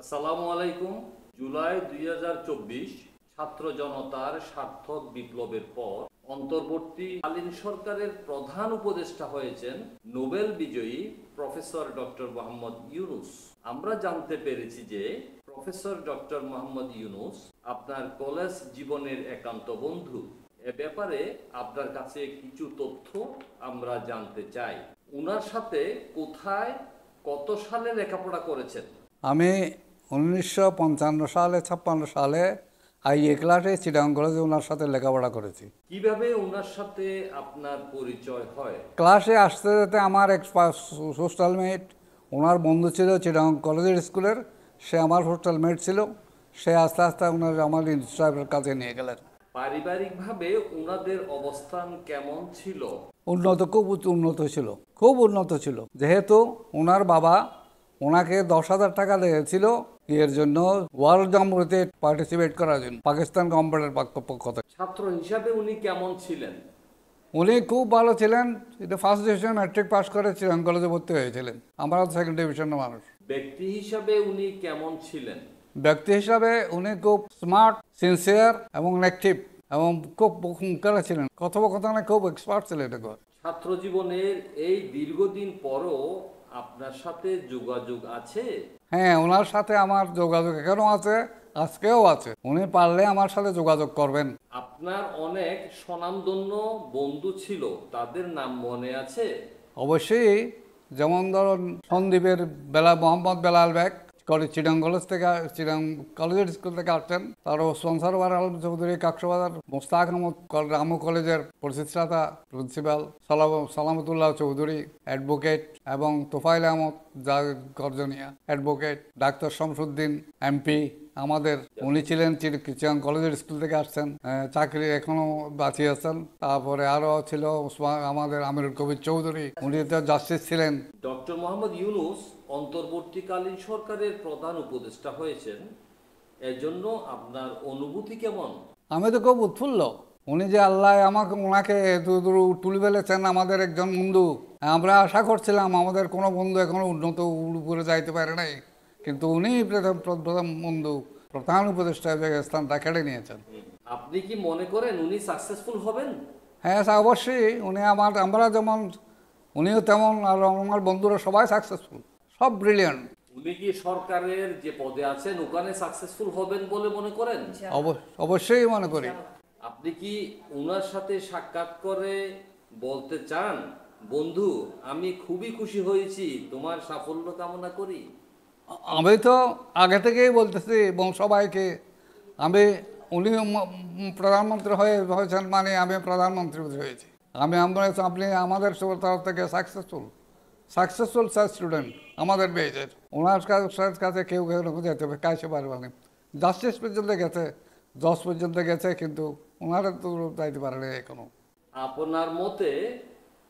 আসসালামু আলাইকুম জুলাই দুই হাজার চব্বিশ ছাত্র জনতার সার্থক বিপ্লবের পর অন্তর্বর্তী আলীন সরকারের প্রধান উপদেষ্টা হয়েছেন নোবেল বিজয়ী প্রফেসর ডক্টর মোহাম্মদ ইউনুস আমরা জানতে পেরেছি যে প্রফেসর ডক্টর মোহাম্মদ ইউনুস আপনার কলেজ জীবনের একান্ত বন্ধু এ ব্যাপারে আপনার কাছে কিছু তথ্য আমরা জানতে চাই উনার সাথে কোথায় কত সালে লেখাপড়া করেছেন আমি উনিশশো পঞ্চান্ন সালে ছাপ্পান্ন সালে আই এ ক্লাসে চিটাং কলেজে ওনার সাথে লেখাপড়া করেছি কিভাবে ওনার সাথে আপনার পরিচয় হয় ক্লাসে আসতে যেতে আমার এক হোস্টাল মেট ওনার বন্ধু ছিল চিটাং কলেজের স্কুলের সে আমার হোস্টাল মেট ছিল সে আস্তে আস্তে ওনার আমার সাহেবের কাছে নিয়ে গেলেন পারিবারিকভাবে ওনাদের অবস্থান কেমন ছিল উন্নত খুব উন্নত ছিল খুব উন্নত ছিল যেহেতু ওনার বাবা ওনাকে দশ হাজার টাকা দিয়েছিল এর জন্য ওয়ার্ল্ড জমরুতে পার্টিসিপেট করার জন্য পাকিস্তান গভর্নমেন্টের পক্ষ থেকে ছাত্র হিসাবে উনি কেমন ছিলেন উনি খুব ভালো ছিলেন এটা ফার্স্ট ডিভিশন ম্যাট্রিক পাস করে শ্রীলঙ্ক কলেজে ভর্তি হয়েছিলেন আমরা সেকেন্ড ডিভিশনের মানুষ ব্যক্তি হিসাবে উনি কেমন ছিলেন ব্যক্তি হিসাবে উনি খুব স্মার্ট সিনসিয়ার এবং নেকটিভ এবং খুব করে ছিলেন কথোপকথনে খুব এক্সপার্ট ছিলেন এটা ছাত্র জীবনের এই দীর্ঘদিন পরও আপনার সাথে যোগাযোগ আছে হ্যাঁ ওনার সাথে আমার যোগাযোগ এখনো আছে আজকেও আছে উনি পারলে আমার সাথে যোগাযোগ করবেন আপনার অনেক স্বনামধন্য বন্ধু ছিল তাদের নাম মনে আছে অবশ্যই যেমন ধরুন সন্দীপের বেলা মোহাম্মদ বেলাল বেগ কলেজ চিডাং কলেজ থেকে চিরং কলেজের স্কুল থেকে আসছেন তারও সংসার বার আলম চৌধুরী কাকসবাজার মোস্তাক আহমদ রামু কলেজের প্রতিষ্ঠাতা প্রিন্সিপাল সালামতুল্লাহ চৌধুরী অ্যাডভোকেট এবং তোফাইল আহমদ যা গর্জনিয়া অ্যাডভোকেট ডাক্তার শামসুদ্দিন এমপি আমাদের উনি ছিলেন চিরাং কলেজের স্কুল থেকে আসছেন চাকরি এখনো বাঁচিয়ে আছেন তারপরে আরও ছিল আমাদের আমিরুল কবির চৌধুরী উনি তো জাস্টিস ছিলেন ডক্টর মোহাম্মদ ইউনুস অন্তর্বর্তীকালীন সরকারের প্রধান উপদেষ্টা হয়েছেন এজন্য আপনার অনুভূতি কেমন আমি তো খুব উৎফুল্ল উনি যে আল্লাহ আমাকে ওনাকে তুলে ফেলেছেন আমাদের একজন বন্ধু আমরা আশা করছিলাম আমাদের কোনো বন্ধু এখনো উন্নত উপরে যাইতে পারে নাই কিন্তু উনি প্রথম প্রথম বন্ধু প্রধান উপদেষ্টা স্থানটা কেড়ে নিয়েছেন আপনি কি মনে করেন উনি সাকসেসফুল হবেন হ্যাঁ অবশ্যই উনি আমার আমরা যেমন উনিও তেমন আর আমার বন্ধুরা সবাই সাকসেসফুল সব ব্রিলিয়ান্ট উনি কি সরকারের যে পদে আছেন ওখানে সাকসেসফুল হবেন বলে মনে করেন আচ্ছা। অবশ্যই মনে করি আচ্ছা। আপনি কি ওনার সাথে সাক্ষাৎ করে বলতে চান বন্ধু আমি খুবই খুশি হয়েছি তোমার সাফল্য কামনা করি আমি তো আগে থেকেই বলতেছি এবং সবাইকে আমি উনি প্রধানমন্ত্রী হয়ে হয়েছেন মানে আমি প্রধানমন্ত্রী হয়েছি আমি আমরা আপনি আমাদের তরফ থেকে সাকসেসফুল সাকসেসফুল স্যার স্টুডেন্ট আমাদের মেয়েদের ওনার স্যারের কাছে কেউ কেউ যেতে হবে কাছে পারবে না জাস্টিস পর্যন্ত গেছে দশ পর্যন্ত গেছে কিন্তু ওনারা তো যাইতে পারে না এখনো আপনার মতে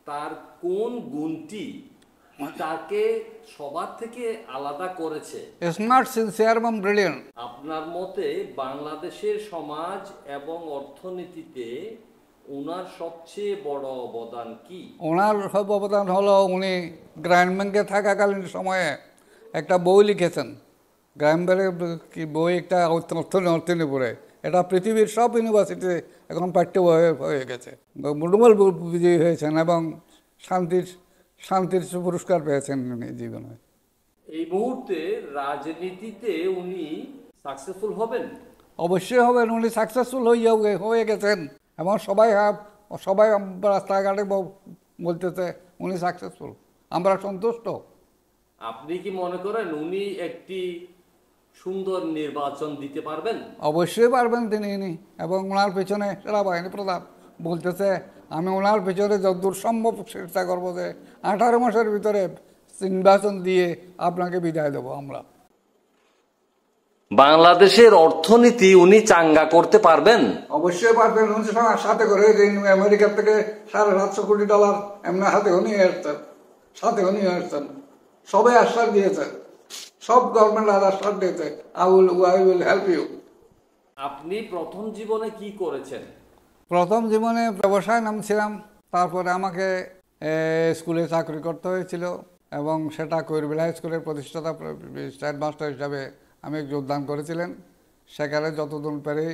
তার কোন গুণটি মানে- তাকে সবার থেকে আলাদা করেছে স্মার্ট সিনসিয়ার এবং ব্রিলিয়ান্ট আপনার মতে বাংলাদেশের সমাজ এবং অর্থনীতিতে ওনার সবচেয়ে বড় অবদান কি ওনার সব অবদান হলো উনি গ্রামীণ ব্যাংকে থাকাকালীন সময়ে একটা বই লিখেছেন গ্রামীণ ব্যাংকের বই একটা অর্থনীতিপুরে এটা পৃথিবীর সব ইউনিভার্সিটি এখন পাঠ্য হয়ে হয়ে গেছে মুডুমাল বিজয়ী হয়েছেন এবং শান্তির শান্তির পুরস্কার পেয়েছেন উনি জীবনে এই মুহূর্তে রাজনীতিতে উনি সাকসেসফুল হবেন অবশ্যই হবেন উনি সাকসেসফুল হয়ে হয়ে গেছেন এবং সবাই হ্যাঁ, সবাই রাস্তাঘাটে বলতেছে উনি সাকসেসফুল আমরা সন্তুষ্ট আপনি কি মনে করেন উনি একটি সুন্দর নির্বাচন দিতে পারবেন অবশ্যই পারবেন তিনি ইনি এবং ওনার পেছনে সেনাবাহিনী প্রধান বলতেছে আমি ওনার পেছনে যতদূর সম্ভব চেষ্টা করবো যে আঠারো মাসের ভিতরে নির্বাচন দিয়ে আপনাকে বিদায় দেবো আমরা বাংলাদেশের অর্থনীতি উনি চাঙ্গা করতে পারবেন অবশ্যই পারবেন সাথে করে আমেরিকা থেকে সাড়ে সাতশো কোটি ডলার এমনি হাতে উনি আসতেন সাথে উনি আসতেন সবাই আশ্বাস দিয়েছে সব গভর্নমেন্ট আর আশ্বাস দিয়েছে I will I will help you আপনি প্রথম জীবনে কি করেছেন প্রথম জীবনে ব্যবসায় নামছিলাম তারপরে আমাকে স্কুলে চাকরি করতে হয়েছিল এবং সেটা কৈরবিলা স্কুলের প্রতিষ্ঠাতা হেডমাস্টার হিসাবে আমি যোগদান করেছিলেন সেখানে যতদিন পেরে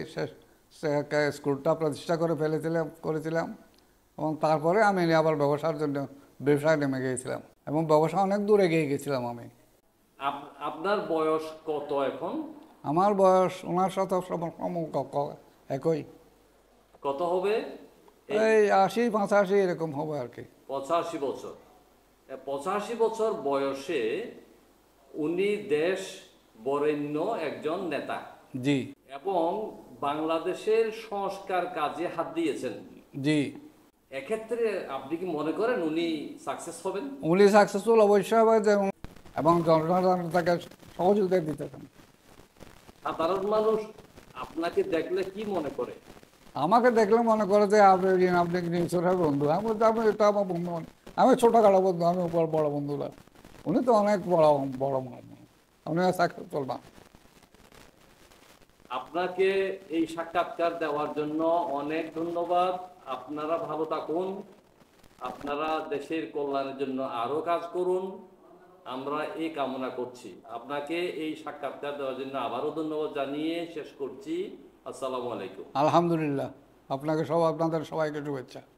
স্কুলটা প্রতিষ্ঠা করে ফেলেছিলাম করেছিলাম এবং তারপরে আমি আবার ব্যবসার জন্য ব্যবসায় নেমে গিয়েছিলাম এবং ব্যবসা অনেক দূরে গিয়ে গেছিলাম আমি আপনার বয়স কত এখন আমার বয়স ওনার সাথে একই কত হবে এই আশি পঁচাশি এরকম হবে আর কি পঁচাশি বছর পঁচাশি বছর বয়সে উনি দেশ বরেণ্য একজন নেতা জি এবং বাংলাদেশের সংস্কার কাজে হাত দিয়েছেন জি এক্ষেত্রে আপনি কি মনে করেন উনি সাকসেস হবেন উনি সাকসেসফুল অবশ্যই হবে এবং জনসাধারণ তাকে সহযোগিতা দিতে সাধারণ মানুষ আপনাকে দেখলে কি মনে করে আমাকে দেখলে মনে করে যে আপনি আপনি নিশ্চয় বন্ধু আমি আমি এটা আমার বন্ধু মানে- আমি ছোটোখাটো বন্ধু আমি বড় বন্ধু না উনি তো অনেক বড় বড় মানুষ আপনাকে এই সাক্ষাৎকার দেওয়ার জন্য অনেক ধন্যবাদ আপনারা ভালো থাকুন আপনারা দেশের কল্যাণের জন্য আরও কাজ করুন আমরা এই কামনা করছি আপনাকে এই সাক্ষাৎকার দেওয়ার জন্য আবারও ধন্যবাদ জানিয়ে শেষ করছি আসসালামু আলাইকুম আলহামদুলিল্লাহ আপনাকে সব আপনাদের সবাইকে শুভেচ্ছা